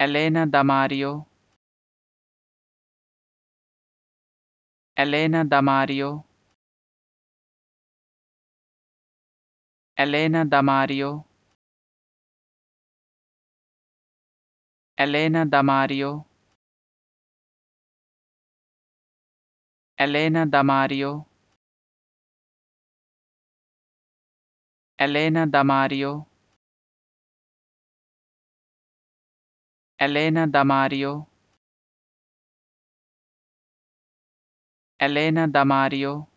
Elena Damario Elena Damario Elena Damario Elena Damario Elena Damario Elena Damario Elena Elena Damario Elena Damario